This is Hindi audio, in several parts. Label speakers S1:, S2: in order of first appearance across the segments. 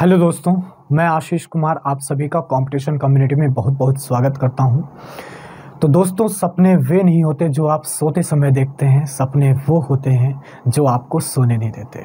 S1: हेलो दोस्तों मैं आशीष कुमार आप सभी का कंपटीशन कम्युनिटी में बहुत बहुत स्वागत करता हूं तो दोस्तों सपने वे नहीं होते जो आप सोते समय देखते हैं सपने वो होते हैं जो आपको सोने नहीं देते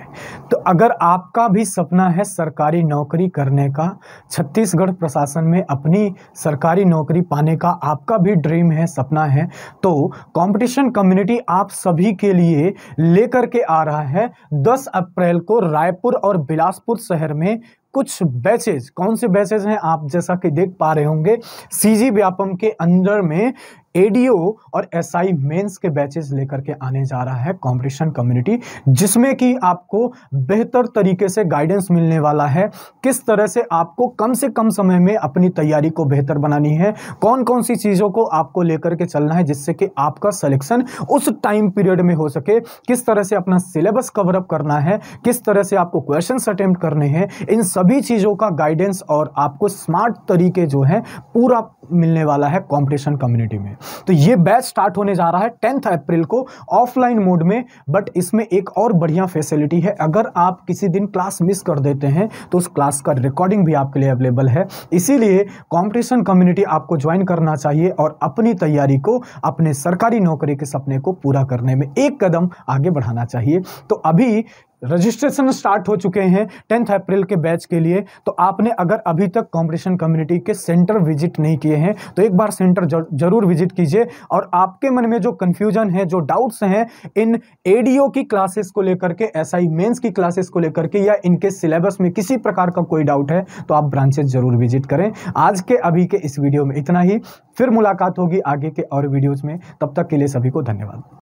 S1: तो अगर आपका भी सपना है सरकारी नौकरी करने का छत्तीसगढ़ प्रशासन में अपनी सरकारी नौकरी पाने का आपका भी ड्रीम है सपना है तो कंपटीशन कम्युनिटी आप सभी के लिए लेकर के आ रहा है दस अप्रैल को रायपुर और बिलासपुर शहर में कुछ बैचेज कौन से बैचेज हैं आप जैसा कि देख पा रहे होंगे सीजी व्यापम के अंदर में एडीओ और एसआई मेंस के बैचेस लेकर के आने जा रहा है कॉम्पिटिशन कम्युनिटी जिसमें कि आपको बेहतर तरीके से गाइडेंस मिलने वाला है किस तरह से आपको कम से कम समय में अपनी तैयारी को बेहतर बनानी है कौन कौन सी चीज़ों को आपको लेकर के चलना है जिससे कि आपका सिलेक्शन उस टाइम पीरियड में हो सके किस तरह से अपना सिलेबस कवरअप करना है किस तरह से आपको क्वेश्चन अटैम्प्ट करने हैं इन सभी चीज़ों का गाइडेंस और आपको स्मार्ट तरीके जो है पूरा मिलने वाला है कॉम्पिटिशन कम्युनिटी में तो ये बैच स्टार्ट होने जा रहा है टेंथ अप्रैल को ऑफलाइन मोड में बट इसमें एक और बढ़िया फैसिलिटी है अगर आप किसी दिन क्लास मिस कर देते हैं तो उस क्लास का रिकॉर्डिंग भी आपके लिए अवेलेबल है इसीलिए कॉम्पिटिशन कम्युनिटी आपको ज्वाइन करना चाहिए और अपनी तैयारी को अपने सरकारी नौकरी के सपने को पूरा करने में एक कदम आगे बढ़ाना चाहिए तो अभी रजिस्ट्रेशन स्टार्ट हो चुके हैं टेंथ अप्रैल के बैच के लिए तो आपने अगर अभी तक कंपटीशन कम्युनिटी के सेंटर विजिट नहीं किए हैं तो एक बार सेंटर जरूर विजिट कीजिए और आपके मन में जो कन्फ्यूजन है जो डाउट्स हैं इन एडीओ की क्लासेस को लेकर के एसआई मेंस की क्लासेस को लेकर के या इनके सिलेबस में किसी प्रकार का कोई डाउट है तो आप ब्रांचेज जरूर विजिट करें आज के अभी के इस वीडियो में इतना ही फिर मुलाकात होगी आगे के और वीडियोज़ में तब तक के लिए सभी को धन्यवाद